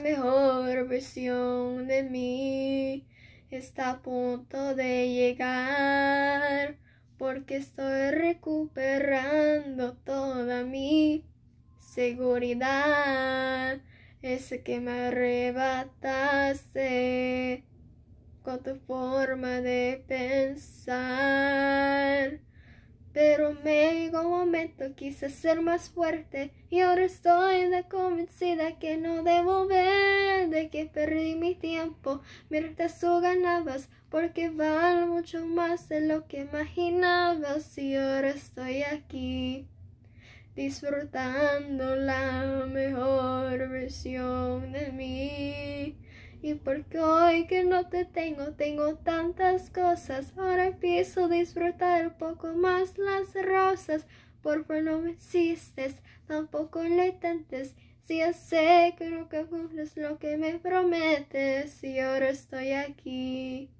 mejor versión de mí está a punto de llegar porque estoy recuperando toda mi seguridad, ese que me arrebataste con tu forma de pensar. Pero me llegó un momento, quise ser más fuerte y ahora estoy de convencida que no debo ver de que perdí mi tiempo mientras tú ganabas porque valgo mucho más de lo que imaginabas y ahora estoy aquí disfrutando la mejor versión de mí. Y porque hoy que no te tengo, tengo tantas cosas. Ahora empiezo disfrutar un poco más las rosas. Por favor no me insistes, tampoco le intentes. Si ya sé que cumples lo que me prometes y ahora estoy aquí.